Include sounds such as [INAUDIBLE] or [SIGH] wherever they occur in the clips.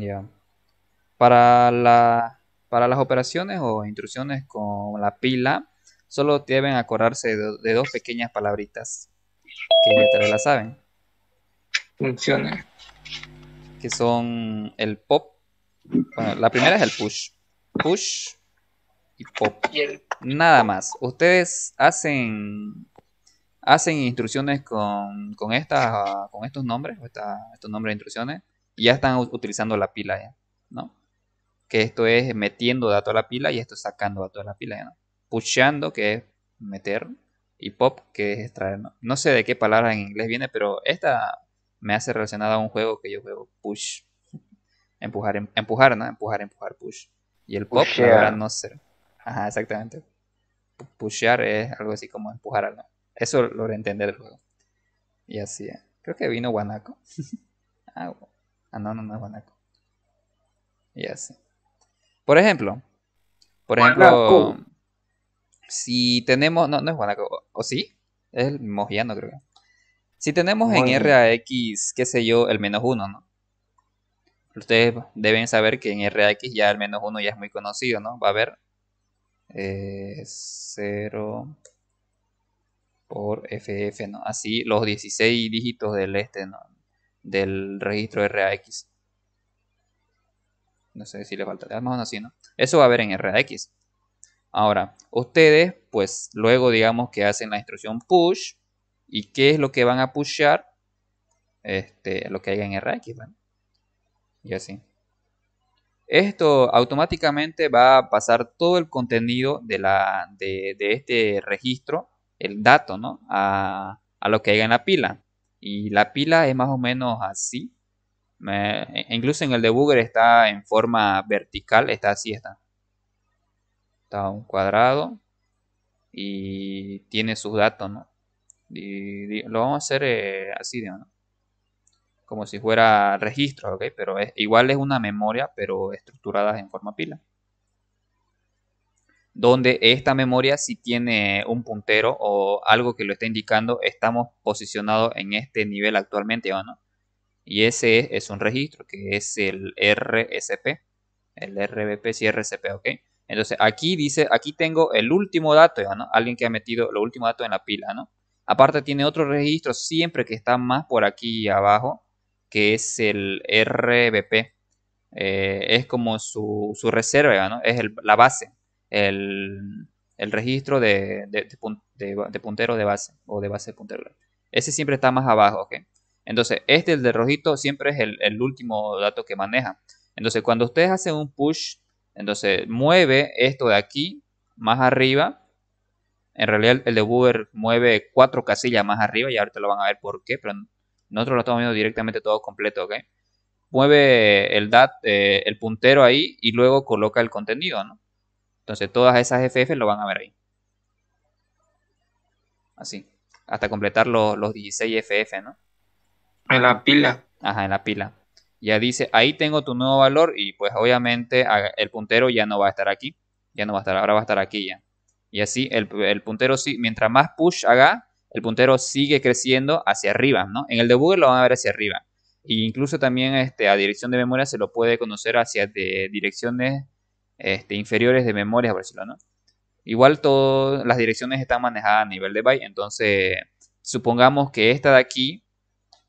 Ya. Para, la, para las operaciones o instrucciones con la pila, solo deben acordarse de, dos pequeñas palabritas que ya la saben. Funciones Que son el pop. la primera es el push. Push y pop. Nada más. Ustedes hacen hacen instrucciones con, con, con estos nombres, estos nombres de instrucciones, ya están utilizando la pila, ¿ya? ¿no? Que esto es metiendo datos a la pila y esto es sacando datos a la pila, ¿ya? ¿no? Pushando, que es meter, y pop, que es extraer, ¿no? sé de qué palabra en inglés viene, pero esta me hace relacionada a un juego que yo juego, push. [LAUGHS] Empujar, em, empujar, ¿no? Empujar, empujar, push. Y el pop, Pushear. no sé. Ajá, exactamente. Pushear es algo así como empujar algo. Eso lo entender el juego. Y así, ¿eh? creo que vino Guanaco. [LAUGHS] Ah, Ah, no, no, no es guanaco. Y así. Por ejemplo, por ejemplo, si tenemos, no, no es guanaco, o, sí, es el Mojiano, creo Si tenemos en RAX, qué sé yo, el menos uno, ¿no? Ustedes deben saber que en RAX ya el menos uno ya es muy conocido, ¿no? Va a haber 0 eh, por FF, ¿no? Así los 16 dígitos del este, ¿no? del registro RAX. No sé si le falta, más o ¿no? Eso va a ver en RAX. Ahora, ustedes, pues luego digamos que hacen la instrucción push. ¿Y qué es lo que van a pushar? Este, lo que hay en RX, Y así. Esto automáticamente va a pasar todo el contenido de, la, de, este registro, el dato, ¿no? A, a lo que hay en la pila. Y la pila es más o menos así. E-, incluso en el debugger está en forma vertical, está así, está. Está un cuadrado y tiene sus datos, Y, lo vamos a hacer eh, así, como si fuera registro, Pero es, igual es una memoria, pero estructurada en forma pila donde esta memoria si tiene un puntero o algo que lo está indicando, estamos posicionados en este nivel actualmente Y ese es un registro que es el RSP, el RBP, si RSP ok. Entonces aquí dice, aquí tengo el último dato, Alguien que ha metido los último dato en la pila, Aparte tiene otro registro siempre que está más por aquí abajo, que es el RBP. Eh, es como su, reserva, ¿no? Es la base, el, registro de, puntero de base o de base de puntero. Ese siempre está más abajo, ¿ok? Entonces, este, el de rojito, siempre es el, último dato que maneja. Entonces, cuando ustedes hacen un push, entonces mueve esto de aquí más arriba. En realidad el de mueve cuatro casillas más arriba y ahorita lo van a ver por qué, pero nosotros lo estamos viendo directamente todo completo, ¿ok? Mueve el eh, el puntero ahí y luego coloca el contenido, ¿no? Entonces todas esas FF lo van a ver ahí. Así. Hasta completar los, 16 FF, ¿no? En la pila. Ajá, en la pila. Ya dice, ahí tengo tu nuevo valor y pues obviamente el puntero ya no va a estar aquí. Ya no va a estar, ahora va a estar aquí ya. Y así el, el puntero, mientras más push haga, el puntero sigue creciendo hacia arriba, ¿no? En el debugger lo van a ver hacia arriba. E incluso también este, a dirección de memoria se lo puede conocer hacia de direcciones este, inferiores de memoria, por Igual todas las direcciones están manejadas a nivel de byte, entonces supongamos que esta de aquí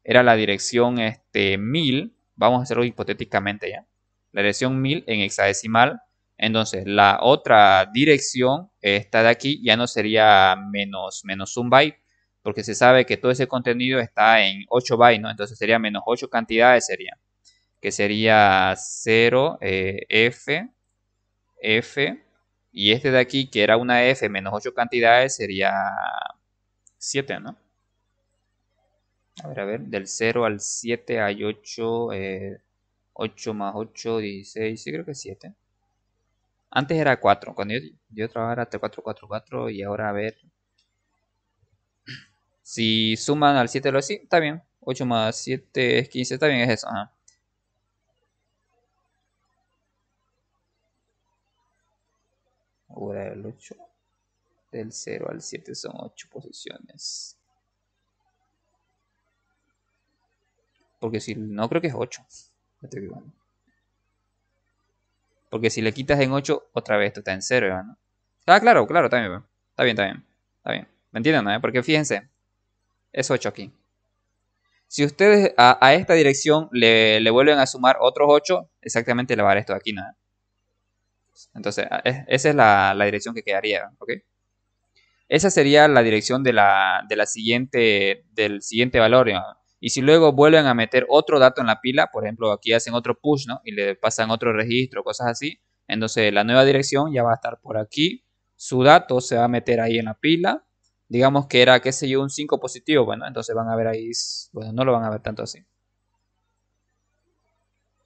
era la dirección este, 1000, vamos a hacerlo hipotéticamente ya, la dirección 1000 en hexadecimal, entonces la otra dirección, esta de aquí, ya no sería menos, menos un byte, porque se sabe que todo ese contenido está en 8 bytes, ¿no? Entonces sería menos 8 cantidades, sería, que sería 0, eh, F, f y este de aquí que era una f menos 8 cantidades sería 7, ¿no? A ver, a ver, del 0 al 7 hay 8, 8 eh, más 8, 16, sí creo que 7. Antes era 4, cuando yo, yo trabajaba hasta 4, 4, 4 y ahora a ver. Si suman al 7 lo así, está bien. 8 más 7 es 15, está bien, es eso. Ajá. del 8. Del 0 al 7 son 8 posiciones. Porque si no creo que es 8. Porque si le quitas en 8, otra vez esto está en 0, ¿no? Ah, claro, claro, está bien. Está bien, está bien. Está bien. ¿Me entienden? Eh? Porque fíjense. Es 8 aquí. Si ustedes a, esta dirección le, vuelven a sumar otros 8, exactamente le va a dar esto de aquí, ¿no? Entonces, ah, esa es la, dirección que quedaría, ¿ok? Esa sería la dirección de la, siguiente, del siguiente valor. Y si luego vuelven a meter otro dato en la pila, por ejemplo, aquí hacen otro push, ¿no? Y le pasan otro registro, cosas así. Entonces, la nueva dirección ya va a estar por aquí. Su dato se va a meter ahí en la pila. Digamos que era, qué sé yo, un 5 positivo. Bueno, entonces van a ver ahí, bueno, no lo van a ver tanto así.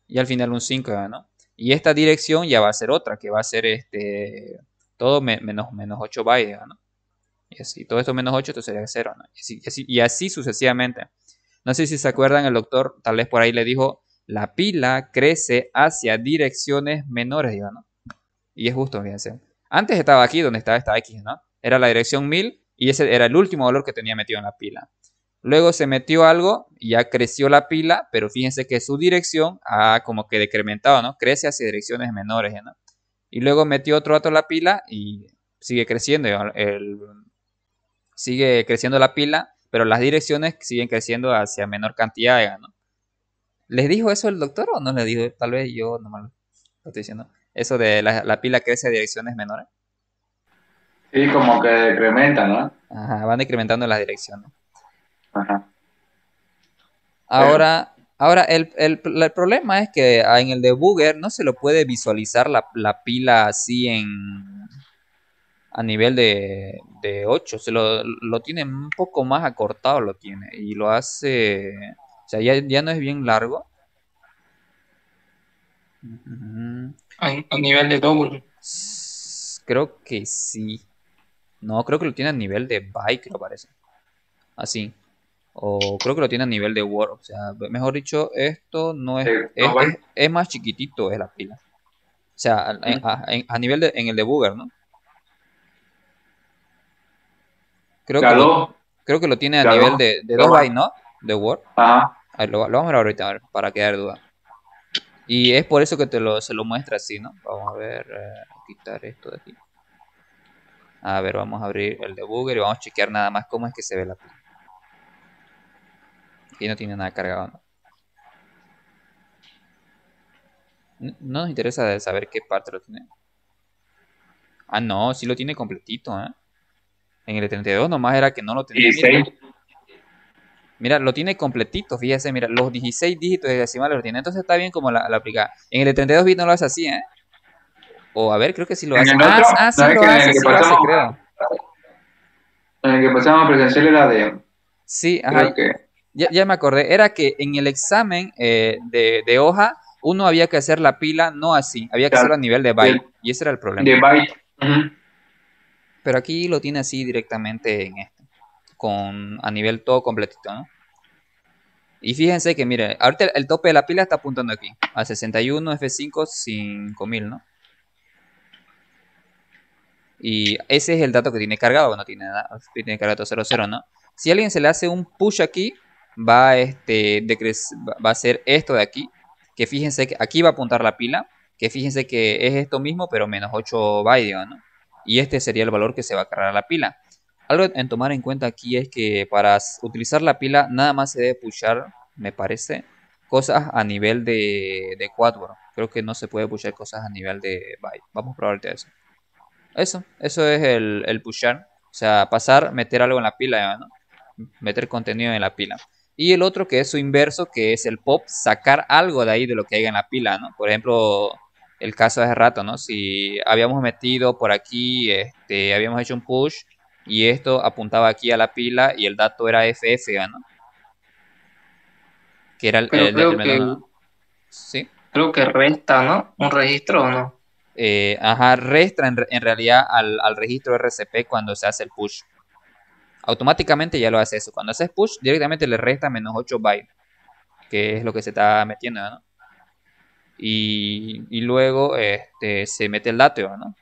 Y al final un 5, ¿no? Y esta dirección ya va a ser otra, que va a ser este, todo menos, menos 8 bytes, ¿no? Y así, todo esto menos 8, esto sería 0, Y así, sucesivamente. No sé si se acuerdan, el doctor tal vez por ahí le dijo, la pila crece hacia direcciones menores, ¿no? Y es justo, fíjense. Antes estaba aquí donde estaba esta X, ¿no? Era la dirección 1000 y ese era el último valor que tenía metido en la pila. Luego se metió algo y ya creció la pila, pero fíjense que su dirección ha ah, como que decrementado, ¿no? Crece hacia direcciones menores, ¿no? Y luego metió otro dato la pila y sigue creciendo, el, sigue creciendo la pila, pero las direcciones siguen creciendo hacia menor cantidad ¿no? ¿Les dijo eso el doctor o no le dijo? Tal vez yo no me lo estoy diciendo. Eso de la, la pila crece a direcciones menores. Sí, como que decrementa, ¿no? Ajá, van decrementando las direcciones. Ahora, ahora el, problema es que ah, en el debugger no se lo puede visualizar la, pila así en a nivel de, 8. lo, tiene un poco más acortado, lo tiene. Y lo hace. O sea, ya, no es bien largo. a, nivel de double. Creo que sí. No, creo que lo tiene a nivel de bike, lo parece. Así o creo que lo tiene a nivel de Word. O sea, mejor dicho, esto no es, es, más chiquitito es la pila. O sea, a, nivel de, en el debugger, ¿no? Creo, que lo, creo que lo tiene a nivel de, de 2 by ¿no? De Word. Ajá. lo, vamos a ver ahorita a ver, para quedar duda. Y es por eso que te lo, se lo muestra así, ¿no? Vamos a ver, eh, quitar esto de aquí. A ver, vamos a abrir el debugger y vamos a chequear nada más cómo es que se ve la pila y no tiene nada cargado. No, nos interesa saber qué parte lo tiene. Ah, no, sí lo tiene completito, ¿eh? En el 32 nomás era que no lo tenía. Mira, mira, lo tiene completito, fíjese, mira, los 16 dígitos de decimales lo tiene. Entonces está bien como la, la aplicada. En el 32 bit no lo hace así, ¿eh? O a ver, creo que si lo hace. Otro, ah, ah sí lo hace, sí En el que pasamos a presencial era de... Sí, ajá. Que ya, ya me acordé, era que en el examen eh, de, hoja uno había que hacer la pila no así, había que hacerlo a nivel de byte, y ese era el problema. De byte. Pero aquí lo tiene así directamente en esto, con, a nivel todo completito, ¿no? Y fíjense que, mire, ahorita el, tope de la pila está apuntando aquí, a 61 F5 5000, ¿no? Y ese es el dato que tiene cargado, no bueno, tiene, tiene cargado 00, ¿no? Si alguien se le hace un push aquí, va a, este, va a ser esto de aquí, que fíjense que aquí va a apuntar la pila, que fíjense que es esto mismo, pero menos 8 bytes, Y este sería el valor que se va a cargar a la pila. Algo en tomar en cuenta aquí es que para utilizar la pila nada más se debe pushar, me parece, cosas a nivel de, de cuadro. Creo que no se puede pushar cosas a nivel de byte. Vamos a probarte eso. Eso, eso es el, el pushar. O sea, pasar, meter algo en la pila, Meter contenido en la pila. Y el otro que es su inverso, que es el pop, sacar algo de ahí de lo que hay en la pila, ¿no? Por ejemplo, el caso de hace rato, ¿no? Si habíamos metido por aquí, este, habíamos hecho un push y esto apuntaba aquí a la pila y el dato era FF, ¿no? Que era el, creo que, ¿Sí? Creo que resta, ¿no? Un registro o no. Eh, ajá, resta en, realidad al registro RCP cuando se hace el push automáticamente ya lo hace eso. Cuando haces push, directamente le resta menos 8 bytes, que es lo que se está metiendo, ¿no? Y, y luego este, se mete el dato, ¿no?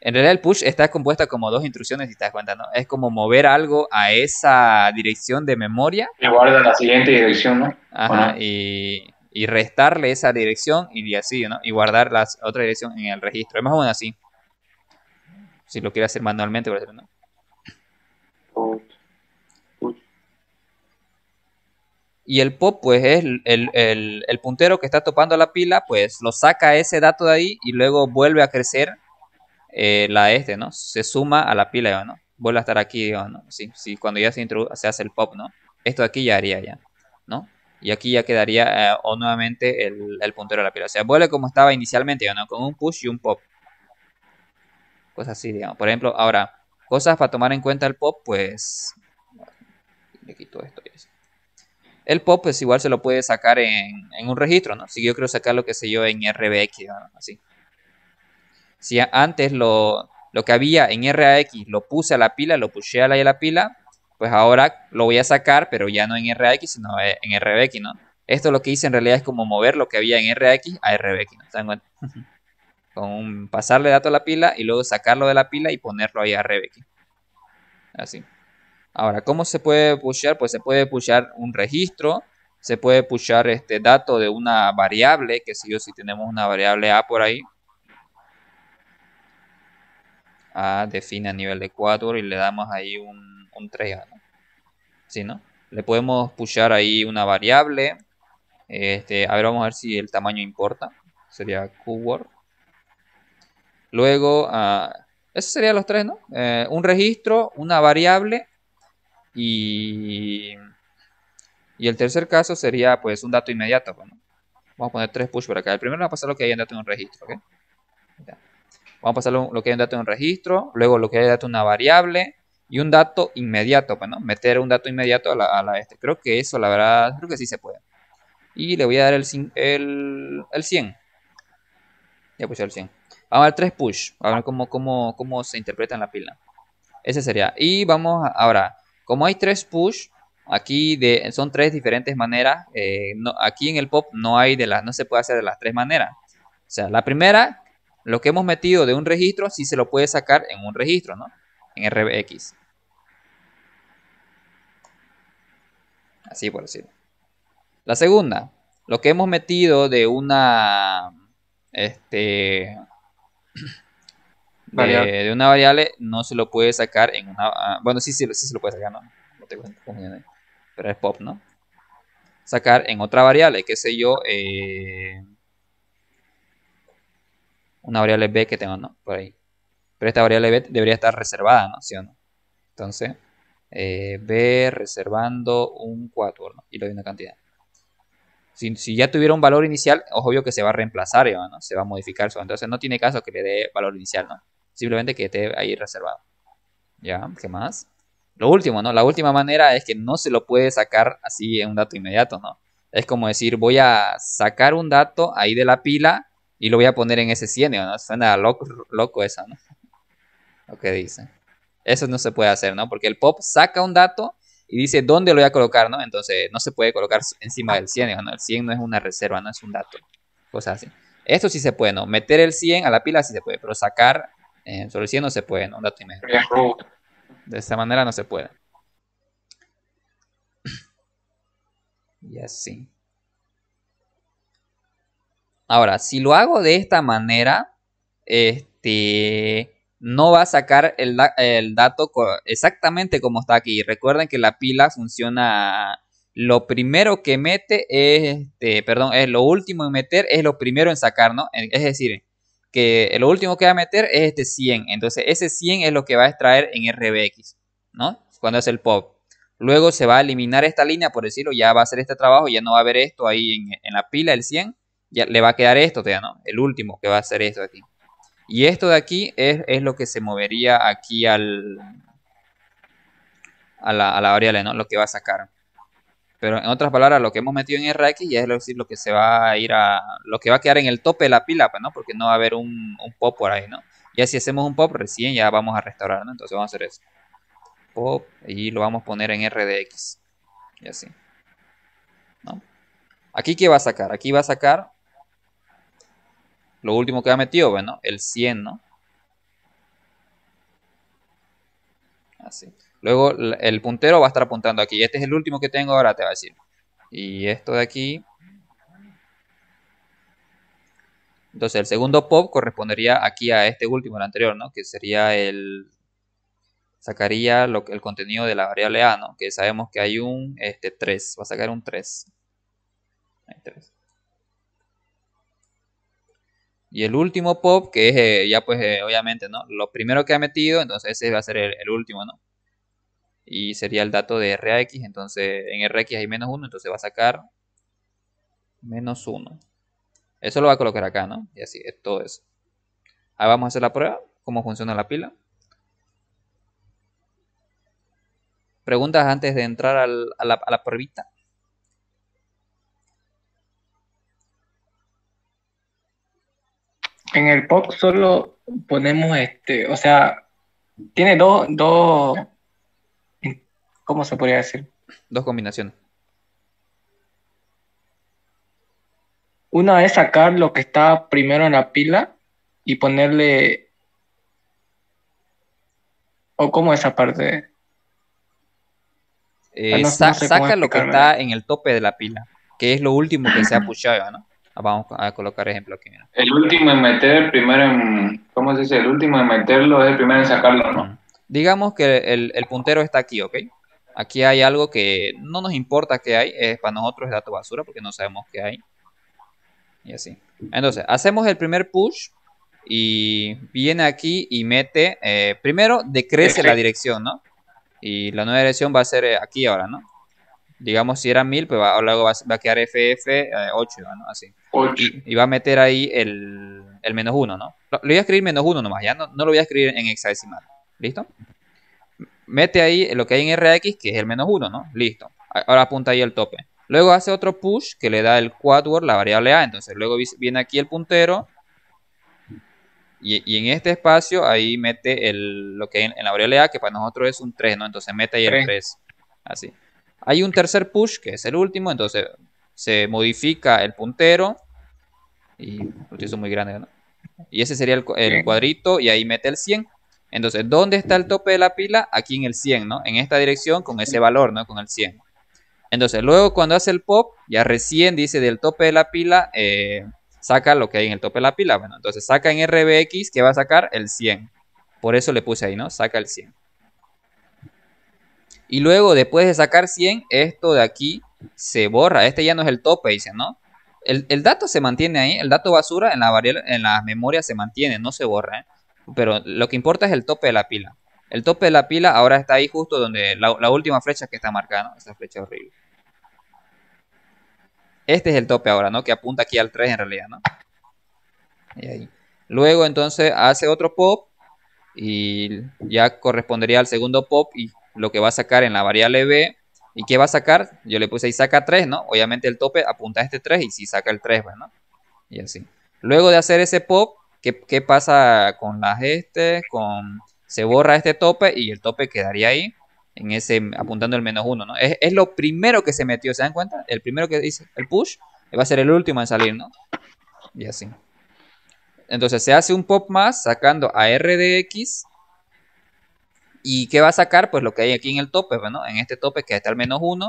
En realidad el push está compuesta como dos instrucciones, si te das cuenta, ¿no? Es como mover algo a esa dirección de memoria. Y guardar la siguiente dirección, ¿no? Ajá, Y, y, restarle esa dirección y así, ¿no? Y guardar la otra dirección en el registro. Es más o menos así. Si lo quiere hacer manualmente, por ejemplo, ¿no? y el pop pues es el, puntero que está topando la pila, pues lo saca ese dato de ahí y luego vuelve a crecer eh, la este, ¿no? Se suma a la pila, ¿no? Vuelve a estar aquí, digamos, ¿no? Sí, cuando ya se, se hace el pop, ¿no? Esto aquí ya haría ya, ¿no? Y aquí ya quedaría eh, o nuevamente el, puntero de la pila. O sea, vuelve como estaba inicialmente, ¿no? Con un push y un pop. Cosas pues así, digamos. Por ejemplo, ahora, cosas para tomar en cuenta el pop, pues... Le quito esto y eso. El POP, pues igual se lo puede sacar en, un registro, ¿no? Si yo quiero sacar lo que sé yo en RBX, así. Si antes lo, lo que había en RAX lo puse a la pila, lo puse a la, a la pila, pues ahora lo voy a sacar, pero ya no en RAX, sino en RBX, ¿no? Esto lo que hice en realidad es como mover lo que había en RAX a RBX, ¿no? [LAUGHS] Con pasarle dato a la pila y luego sacarlo de la pila y ponerlo ahí a RBX. Así. Ahora, ¿cómo se puede pushear? Pues se puede pushear un registro, se puede pushear este dato de una variable, que si yo si tenemos una variable A por ahí, A define a nivel de 4 y le damos ahí un, 3, ¿no? ¿Sí, no? Le podemos pushar ahí una variable. Este, a ver, vamos a ver si el tamaño importa. Sería keyword. Luego, ah, esos serían los tres, ¿no? Eh, un registro, una variable y, y el tercer caso sería pues un dato inmediato. vamos a poner tres push por acá. El primero va a pasar lo que hay en dato en un registro. Vamos a pasar lo, que hay en dato en un registro, luego lo que hay en dato en una variable y un dato inmediato. Bueno, pues, meter un dato inmediato a la, este. Creo que eso, la verdad, creo que sí se puede. Y le voy a dar el, el, el 100. Ya puse el 100. Vamos a dar tres push. A ver cómo, cómo se interpreta en la pila. Ese sería. Y vamos ahora. Como hay tres push, aquí son tres diferentes maneras. Eh, aquí en el pop no hay de las, no se puede hacer de las tres maneras. O sea, la primera, lo que hemos metido de un registro, sí se lo puede sacar en un registro, ¿no? En RBX. Así por decirlo. La segunda, lo que hemos metido de una, este, [CLEARS THROAT] Eh, de una variable no se lo puede sacar en una... Ah, bueno, sí, sí, sí se lo puede sacar, ¿no? no tengo eh, pero es pop, ¿no? Sacar en otra variable, qué sé yo, eh, una variable b que tengo, ¿no? Por ahí. Pero esta variable b debería estar reservada, ¿no? ¿Sí o no? Entonces, b reservando un 4, ¿no? Y le doy una cantidad. Si, ya tuviera un valor inicial, obvio que se va a reemplazar, ¿no? Se va a modificar. Entonces no tiene caso que le dé valor inicial, ¿no? Simplemente que esté ahí reservado. ¿Ya? ¿Qué más? Lo último, ¿no? La última manera es que no se lo puede sacar así en un dato inmediato, ¿no? Es como decir, voy a sacar un dato ahí de la pila y lo voy a poner en ese 100 ¿no? Suena loco, loco eso, ¿no? Lo que dice. Eso no se puede hacer, ¿no? Porque el pop saca un dato y dice dónde lo voy a colocar, ¿no? Entonces no se puede colocar encima del 100, ¿no? El 100 no es una reserva, no es un dato, cosas así. Esto sí se puede, ¿no? Meter el 100 a la pila sí se puede, pero sacar eh, no se puede, un dato y De esta manera no se puede. Y así. Ahora, si lo hago de esta manera, este, no va a sacar el, el dato exactamente como está aquí. Recuerden que la pila funciona lo primero que mete es, este, perdón, es lo último en meter, es lo primero en sacar, ¿no? Es decir, que lo último que va a meter es este 100. Entonces ese 100 es lo que va a extraer en RBX, ¿no? Cuando hace el pop. Luego se va a eliminar esta línea, por decirlo, ya va a hacer este trabajo, ya no va a haber esto ahí en, la pila, el 100. Ya le va a quedar esto, ¿no? El último que va a hacer esto de aquí. Y esto de aquí es, es, lo que se movería aquí al... A la, a la variable, ¿no? Lo que va a sacar. Pero en otras palabras, lo que hemos metido en RX ya es decir, lo que se va a ir a. lo que va a quedar en el tope de la pila, pues, ¿no? Porque no va a haber un, pop por ahí, ¿no? Ya si hacemos un pop, recién ya vamos a restaurar, ¿no? Entonces vamos a hacer eso. Pop, y lo vamos a poner en RDX. Y así. Aquí, ¿qué va a sacar? Aquí va a sacar lo último que ha metido, bueno, pues, el 100, ¿no? Así. Luego el puntero va a estar apuntando aquí. Este es el último que tengo ahora, te va a decir. Y esto de aquí. Entonces el segundo pop correspondería aquí a este último, el anterior, ¿no? Que sería el... Sacaría el contenido de la variable A, ¿no? Que sabemos que hay un este, 3. Va a sacar un 3. Hay Y el último pop, que es eh, ya pues eh, obviamente, ¿no? Lo primero que ha metido, entonces ese va a ser el último, ¿no? y sería el dato de RAX, entonces en RX hay menos 1, entonces va a sacar menos 1. Eso lo va a colocar acá, ¿no? Y así, es todo eso. Ahora vamos a hacer la prueba, cómo funciona la pila. Preguntas antes de entrar a, la, pruebita. En el POC solo ponemos este, o sea, tiene dos, dos ¿Cómo se podría decir? Dos combinaciones. Una es sacar lo que está primero en la pila y ponerle... ¿O cómo esa parte? Eh, ah, saca lo que está en el tope de la pila, que es lo último que se ha puchado, ¿no? Ah, vamos a colocar ejemplo aquí. El último en meter, el primero en... ¿Cómo se dice? El último en meterlo es el primero en sacarlo, ¿no? Digamos que el puntero está aquí, ¿ok? Aquí hay algo que no nos importa que hay, es para nosotros es dato basura porque no sabemos qué hay. Y así. Entonces, hacemos el primer push y viene aquí y mete, eh, primero decrece la dirección, ¿no? Y la nueva dirección va a ser eh, aquí ahora, ¿no? Digamos, si era mil pues va, luego va, a quedar FF8, eh, ¿no? Así. Y, va a meter ahí el, menos 1, ¿no? Lo, voy a escribir menos 1 nomás, ya no, no lo voy a escribir en hexadecimal. ¿Listo? mete ahí lo que hay en RX, que es el menos 1, ¿no? Listo. Ahora apunta ahí el tope. Luego hace otro push que le da el quadword, la variable A. Entonces luego viene aquí el puntero. Y, en este espacio ahí mete el, lo que hay en, la variable A, que para nosotros es un 3, ¿no? Entonces mete ahí el 3. Así. Hay un tercer push, que es el último. Entonces se modifica el puntero. Y muy grande, Y ese sería el, el cuadrito y ahí mete el 100. Entonces, ¿dónde está el tope de la pila? Aquí en el 100, ¿no? En esta dirección con ese valor, ¿no? Con el 100. Entonces, luego cuando hace el pop, ya recién dice del tope de la pila, eh, saca lo que hay en el tope de la pila. Bueno, entonces saca en RBX, que va a sacar? El 100. Por eso le puse ahí, ¿no? Saca el 100. Y luego, después de sacar 100, esto de aquí se borra. Este ya no es el tope, dice, ¿no? El, dato se mantiene ahí, el dato basura en la, en la memoria se mantiene, no se borra, ¿eh? pero lo que importa es el tope de la pila. El tope de la pila ahora está ahí justo donde la, última flecha que está marcada, ¿no? Esa flecha horrible. Este es el tope ahora, ¿no? Que apunta aquí al 3 en realidad, ¿no? Luego entonces hace otro pop y ya correspondería al segundo pop y lo que va a sacar en la variable B. ¿Y qué va a sacar? Yo le puse ahí saca 3, ¿no? Obviamente el tope apunta a este 3 y si saca el 3, bueno pues, Y así. Luego de hacer ese pop, ¿Qué, pasa con las este? Con, se borra este tope y el tope quedaría ahí, en ese, apuntando el menos uno, ¿no? Es, lo primero que se metió, ¿se dan cuenta? El primero que dice el push va a ser el último en salir, ¿no? Y así. Entonces se hace un pop más sacando a RDX. ¿Y qué va a sacar? Pues lo que hay aquí en el tope, ¿no? En este tope que está el menos uno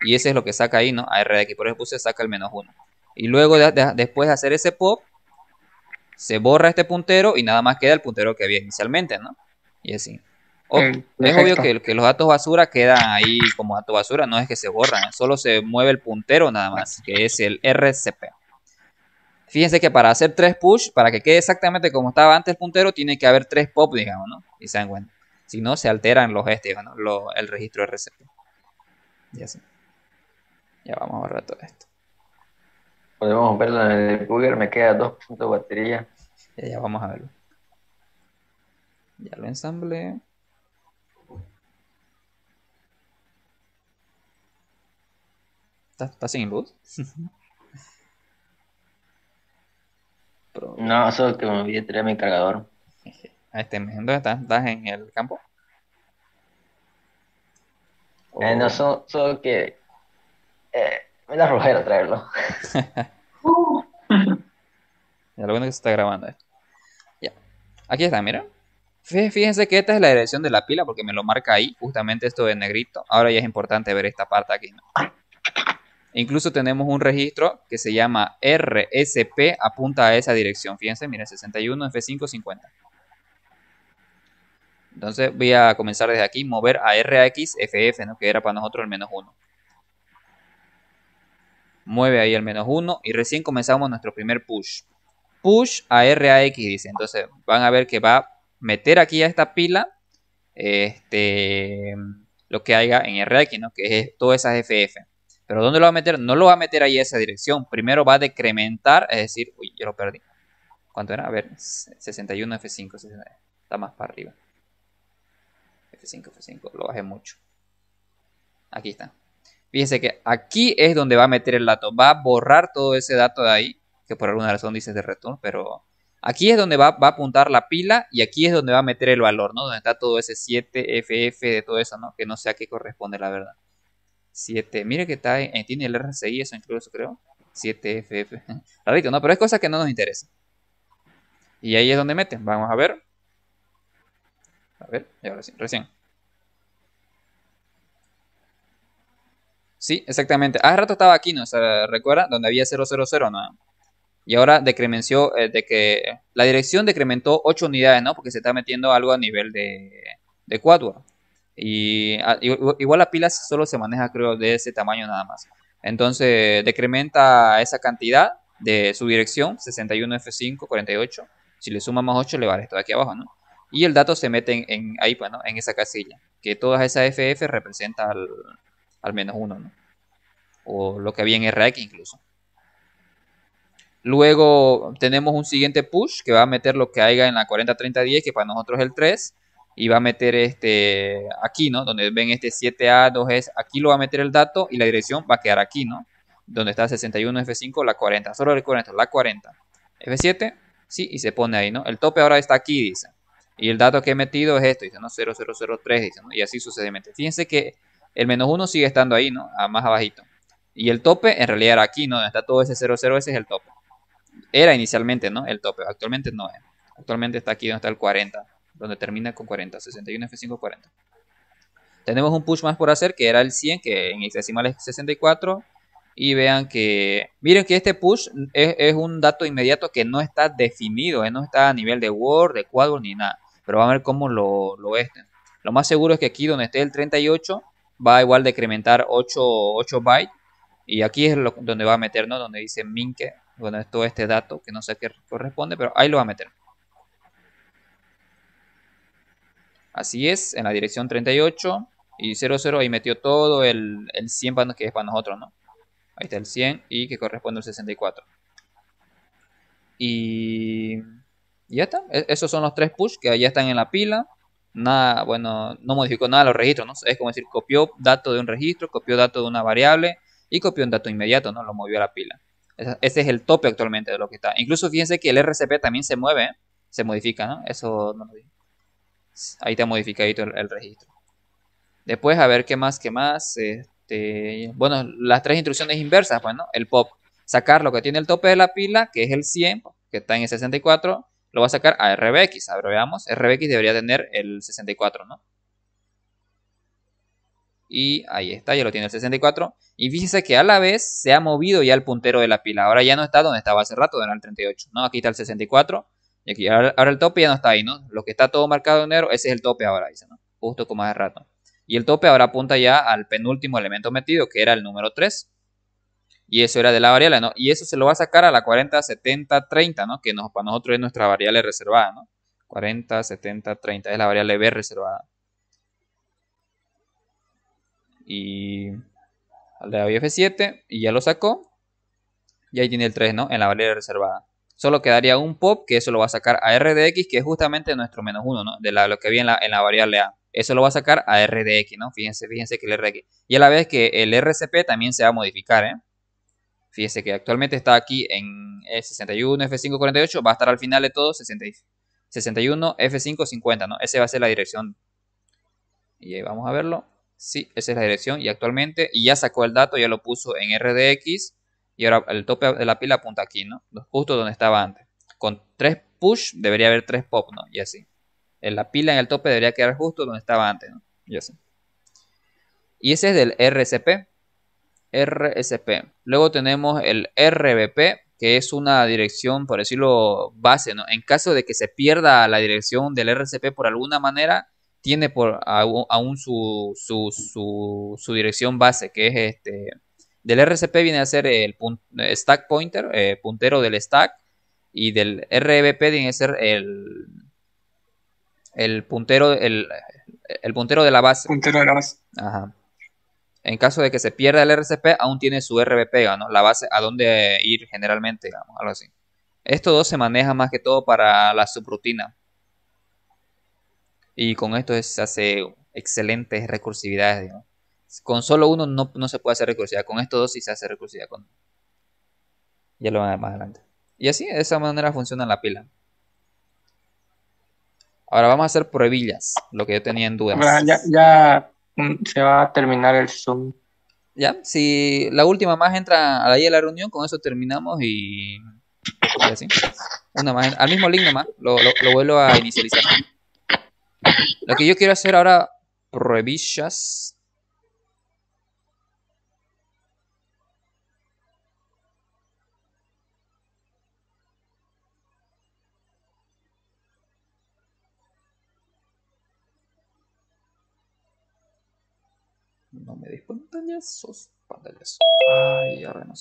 Y ese es lo que saca ahí, ¿no? A RDX. Por eso puse saca el menos uno Y luego después de hacer ese pop, se borra este puntero y nada más queda el puntero que había inicialmente, ¿no? Y así. es obvio que, los datos basura quedan ahí como datos basura, no es que se borran, solo se mueve el puntero nada más, que es el RCP. Fíjense que para hacer tres push, para que quede exactamente como estaba antes el puntero, tiene que haber tres pop, digamos, ¿no? Y se dan Si no, se alteran los este, ¿no? el registro RCP. Y así. Ya vamos a borrar todo esto. Podemos verlo en el Google, me queda 2% de batería. Ya, ya, vamos a verlo. Ya lo ensamblé. ¿Está, sin luz? [LAUGHS] No, solo que me olvidé tirar mi cargador. Este, ¿Dónde estás? ¿Estás en el campo? Eh, no, oh. solo, solo que... Eh, me la rojera traerlo. [LAUGHS] ya lo bueno que se está grabando. Eh. Ya. Aquí está, miren. Fíjense que esta es la dirección de la pila porque me lo marca ahí, justamente esto de negrito. Ahora ya es importante ver esta parte aquí. Incluso tenemos un registro que se llama RSP, apunta a esa dirección. Fíjense, Mira, 61 F550. Entonces voy a comenzar desde aquí, mover a RXFF, ¿no? que era para nosotros el menos 1 mueve ahí el menos 1 y recién comenzamos nuestro primer push. Push a RAX dice, entonces van a ver que va a meter aquí a esta pila este, lo que haya en RAX, ¿no? que es todas esas FF. Pero ¿dónde lo va a meter? No lo va a meter ahí a esa dirección. Primero va a decrementar, es decir, uy, yo lo perdí. ¿Cuánto era? A ver, 61 F5, está más para arriba. F5, F5, lo bajé mucho. Aquí está. Fíjense que aquí es donde va a meter el dato. Va a borrar todo ese dato de ahí, que por alguna razón dice de return, pero aquí es donde va, a apuntar la pila y aquí es donde va a meter el valor, ¿no? Donde está todo ese 7FF de todo eso, ¿no? Que no sé a qué corresponde, la verdad. 7, mire que está en, tiene el RCI, eso incluso creo. 7FF. [LAUGHS] Rarito, ¿no? Pero es cosa que no nos interesa. Y ahí es donde meten. Vamos a ver. A ver, y ahora recién. Sí, exactamente. Hace rato estaba aquí, ¿no? ¿Se recuerda? Donde había 000, ¿no? Y ahora decremenció, eh, de que la dirección decrementó 8 unidades, ¿no? Porque se está metiendo algo a nivel de, de Quadward. Y ah, igual la pila solo se maneja, creo, de ese tamaño nada más. Entonces, decrementa esa cantidad de su dirección, 61F5, 48. Si le suma más 8, le vale esto de aquí abajo, ¿no? Y el dato se mete en, ahí, bueno, pues, En esa casilla. Que todas esas FF representan al menos uno, ¿no? O lo que había en RX incluso. Luego tenemos un siguiente push que va a meter lo que haya en la 40 que para nosotros es el 3. Y va a meter este aquí, ¿no? Donde ven este 7A, 2S. Aquí lo va a meter el dato y la dirección va a quedar aquí, ¿no? Donde está 61F5, la 40. Solo recuerden esto, la 40. F7, sí, y se pone ahí, ¿no? El tope ahora está aquí, dice. Y el dato que he metido es esto, dice, ¿no? 0003, dice, ¿no? Y así sucesivamente. Fíjense que el menos 1 sigue estando ahí, ¿no? más abajito. Y el tope en realidad era aquí, ¿no? Donde está todo ese 00, ese es el tope. Era inicialmente, ¿no? El tope. Actualmente no es. Eh. Actualmente está aquí donde está el 40, donde termina con 40, 61 F5 40. Tenemos un push más por hacer que era el 100, que en hexadecimal es 64. Y vean que, miren que este push es, un dato inmediato que no está definido, eh. no está a nivel de Word, de cuadro ni nada. Pero vamos a ver cómo lo, lo este. Lo más seguro es que aquí donde esté el 38 va a igual decrementar 8, 8 bytes. Y aquí es donde va a meter, Donde dice minke. Bueno, es todo este dato que no sé qué corresponde, pero ahí lo va a meter. Así es, en la dirección 38 y 00, ahí metió todo el, el 100 que es para nosotros, ¿no? Ahí está el 100 y que corresponde al 64. Y ya está, e, esos son los tres push que ya están en la pila nada, bueno, no modificó nada los registros, ¿no? Es como decir, copió dato de un registro, copió dato de una variable y copió un dato inmediato, ¿no? Lo movió a la pila. Ese es el tope actualmente de lo que está. Incluso fíjense que el RCP también se mueve, se modifica, ¿no? Eso no lo Ahí está modificadito el, registro. Después, a ver qué más, qué más. Este, bueno, las tres instrucciones inversas, bueno, pues, el pop. Sacar lo que tiene el tope de la pila, que es el 100, que está en el 64, lo va a sacar a RBX. A ver, veamos. RBX debería tener el 64, ¿no? Y ahí está, ya lo tiene el 64. Y fíjense que a la vez se ha movido ya el puntero de la pila. Ahora ya no está donde estaba hace rato, donde era el 38, ¿no? Aquí está el 64. Y aquí, ahora el tope ya no está ahí, ¿no? Lo que está todo marcado en negro, ese es el tope ahora, dice, ¿no? Justo como hace rato. Y el tope ahora apunta ya al penúltimo elemento metido, que era el número 3 y eso era de la variable, ¿no? Y eso se lo va a sacar a la 40, 70, 30, ¿no? Que nos, para nosotros es nuestra variable reservada, ¿no? 40, 70, 30 es la variable B reservada. Y le doy F7 y ya lo sacó. Y ahí tiene el 3, ¿no? En la variable reservada. Solo quedaría un pop, que eso lo va a sacar a RDX, que es justamente nuestro menos 1, ¿no? De lo que había en la, variable A eso lo va a sacar a RDX, ¿no? Fíjense, fíjense que el RDX... Y a la vez que el RCP también se va a modificar, ¿eh? Fíjese que actualmente está aquí en 61 F548, va a estar al final de todo 61 F550, ¿no? Esa va a ser la dirección. Y ahí vamos a verlo. Sí, esa es la dirección y actualmente, y ya sacó el dato, ya lo puso en RDX y ahora el tope de la pila apunta aquí, ¿no? Justo donde estaba antes. Con tres push debería haber tres pop, ¿no? Y así. En la pila en el tope debería quedar justo donde estaba antes, ¿no? Y así. Y ese es del RCP. RSP. Luego tenemos el RBP, que es una dirección, por decirlo, base. ¿no? En caso de que se pierda la dirección del RCP por alguna manera, tiene por aún su, su, su, dirección base, que es este. Del RCP viene a ser el stack pointer, eh, puntero del stack, y del RBP viene a ser el, el puntero, el, el puntero de la base. Puntero de la base. Ajá en caso de que se pierda el RCP, aún tiene su RBP, ¿no? la base a donde ir generalmente, digamos, algo así. Estos dos se maneja más que todo para la subrutina. Y con esto se hace excelentes recursividades. Con solo uno no, se puede hacer recursividad. Con estos dos sí se hace recursividad. Ya lo van a ver más adelante. Y así, de esa manera funciona la pila. Ahora vamos a hacer pruebillas, lo que yo tenía en duda. Ya, ya se va a terminar el Zoom. Ya, si la última más entra ahí a la reunión, con eso terminamos y, así. Una más, al mismo link nomás, lo, vuelvo a inicializar. Lo que yo quiero hacer ahora, revisas sus paneles Ay, ahora no